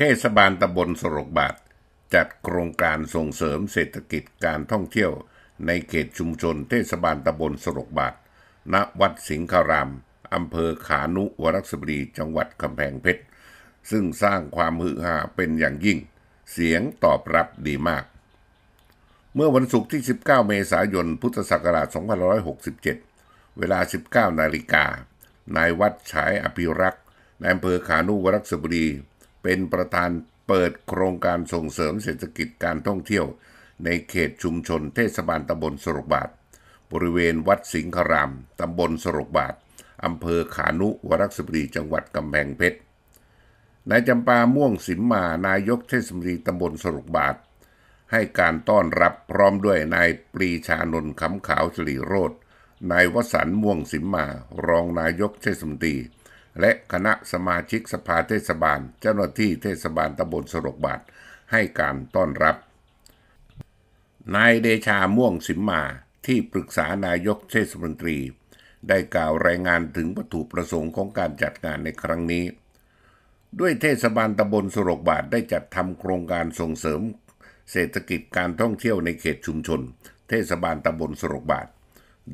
เทศบาลตำบลสรกบาท จัดโครงการส่งเสริมเศรษฐกิจการท่องเที่ยว ในเขตชุมชนเทศบาลตำบลสรกบาท ณวัดสิงคาราม อำเภอขานุวรักษบรี จังหวัดกำแพงเพชร ซึ่งสร้างความฮือฮาเป็นอย่างยิ่ง เสียงตอบรับดีมาก เมื่อวันศุกร์ที่ 19 เมษายน พุทธศักราช 2567 เวลา 19 นาฬิกา นายวัดฉายอภิรักษ์นาอำเภอขานุวรักษบุรีเป็นประธานเปิดโครงการส่งเสริมเศรษฐกิจการท่องเที่ยว ในเขตชุมชนเทศบาลตำบลสรกบาท บริเวณวัดสิงครามตำบลสรกบาทอำเภอขานุวรักษบรี จังหวัดกำแพงเพชร นายจำปา ม่วงสิมมา นายกเทศมนตรีตำบลสรุกบาท ให้การต้อนรับพร้อมด้วยนายปรีชานนท์ขำขาวสิริโรธนายวสันม่วงสิมมา รองนายกเทศมนตรีและคณะสมาชิกสภาเทศบาลเจ้าหน้าที่เทศบาลตำบลสรกบาทให้การต้อนรับ นายเดชาม่วงสิมมาที่ปรึกษานายกเทศมนตรี ได้กล่าวรายงานถึงวัตถุประสงค์ของการจัดงานในครั้งนี้ ด้วยเทศบาลตำบลสรกบาทได้จัดทำโครงการส่งเสริม เศรษฐกิจการท่องเที่ยวในเขตชุมชน เทศบาลตำบลสรกบาท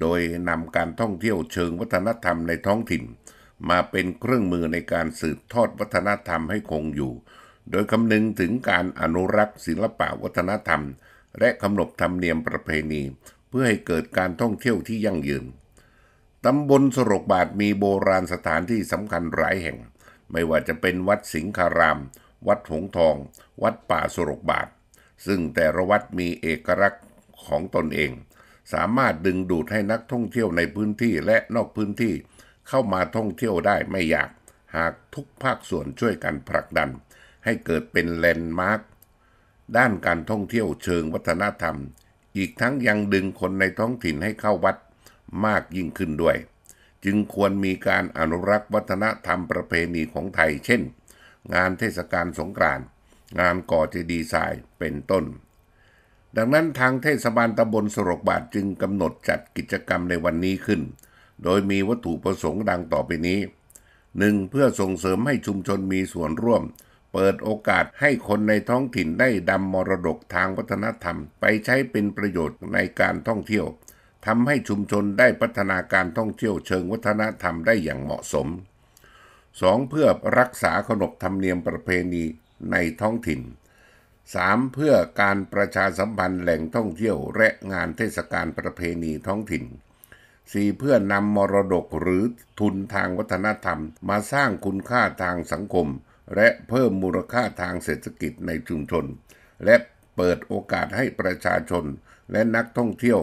โดยนำการท่องเที่ยวเชิงวัฒนธรรมในท้องถิ่นมาเป็นเครื่องมือในการสืบทอดวัฒนธรรมให้คงอยู่ โดยคำนึงถึงการอนุรักษ์ ศิลปะวัฒนธรรม และขนบธรรมเนียมประเพณี เพื่อให้เกิดการท่องเที่ยวที่ยั่งยืน ตำบลสรกบาทมีโบราณสถานที่สำคัญหลายแห่ง ไม่ว่าจะเป็นวัดสิงคาราม วัดหงทอง วัดป่าสรกบาท ซึ่งแต่ละวัดมีเอกลักษณ์ของตนเอง สามารถดึงดูดให้นักท่องเที่ยวในพื้นที่และนอกพื้นที่เข้ามาท่องเที่ยวได้ไม่ยาก หากทุกภาคส่วนช่วยกันผลักดัน ให้เกิดเป็นแลนด์มาร์คด้านการท่องเที่ยวเชิงวัฒนธรรม อีกทั้งยังดึงคนในท้องถิ่นให้เข้าวัดมากยิ่งขึ้นด้วย จึงควรมีการอนุรักษ์วัฒนธรรมประเพณีของไทยเช่นงานเทศกาลสงกรานต์งานก่อเจดีย์ทรายเป็นต้น ดังนั้นทางเทศบาลตำบลสรกบาทจึงกำหนดจัดกิจกรรมในวันนี้ขึ้นโดยมีวัตถุประสงค์ดังต่อไปนี้ 1. เพื่อส่งเสริมให้ชุมชนมีส่วนร่วม เปิดโอกาสให้คนในท้องถิ่นได้ดำมรดกทางวัฒนธรรม ไปใช้เป็นประโยชน์ในการท่องเที่ยว ทำให้ชุมชนได้พัฒนาการท่องเที่ยวเชิงวัฒนธรรมได้อย่างเหมาะสม 2. เพื่อรักษาขนบธรรมเนียมประเพณีในท้องถิ่น 3. เพื่อการประชาสัมพันธ์แหล่งท่องเที่ยว และงานเทศกาลประเพณีท้องถิ่นสีเพื่อนำมรดกหรือทุนทางวัฒนธรรมมาสร้างคุณค่าทางสังคม และเพิ่มมูลค่าทางเศรษฐกิจในชุมชน และเปิดโอกาสให้ประชาชน และนักท่องเที่ยว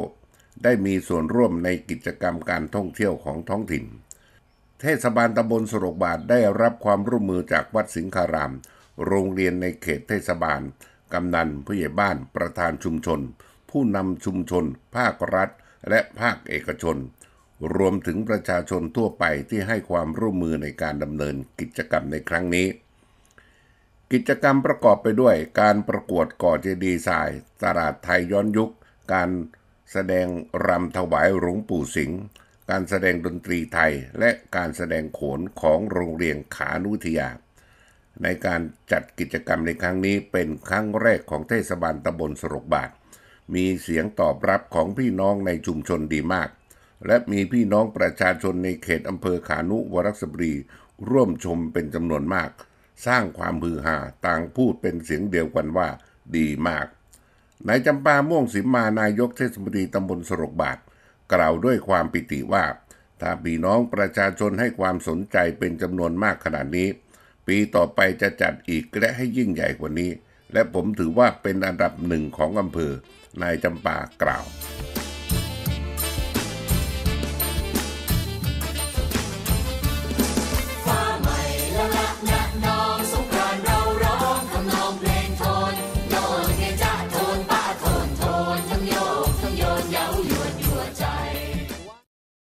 ได้มีส่วนร่วมในกิจกรรมการท่องเที่ยวของท้องถิ่น เทศบาลตำบลสรกบาทได้รับความร่วมมือจากวัดสิงคาราม โรงเรียนในเขตเทศบาลกำนันผู้ใหญ่บ้านประธานชุมชน ผู้นำชุมชน ภาครัฐและภาคเอกชน รวมถึงประชาชนทั่วไปที่ให้ความร่วมมือในการดำเนินกิจกรรมในครั้งนี้ กิจกรรมประกอบไปด้วย การประกวดก่อเจดีย์ทรายตลาดไทยย้อนยุค การแสดงรำถวายหลวงปู่สิงห์การแสดงดนตรีไทย และการแสดงโขนของโรงเรียนขานุทยา ในการจัดกิจกรรมในครั้งนี้เป็นครั้งแรกของเทศบาลตำบลสรกบาทมีเสียงตอบรับของพี่น้องในชุมชนดีมาก และมีพี่น้องประชาชนในเขตอำเภอขานุ วรัษบรี ร่วมชมเป็นจำนวนมาก สร้างความฮือฮาต่างพูดเป็นเสียงเดียวกันว่า ดีมากนายจำปาม่วงสิมานายกเทศมนตรีตำบลสรกบาทกล่าวด้วยความปิติว่า ถ้าพี่น้องประชาชนให้ความสนใจเป็นจำนวนมากขนาดนี้ ปีต่อไปจะจัดอีกและให้ยิ่งใหญ่กว่านี้และผมถือว่าเป็นอันดับหนึ่งของอำเภอนายจำปากล่าว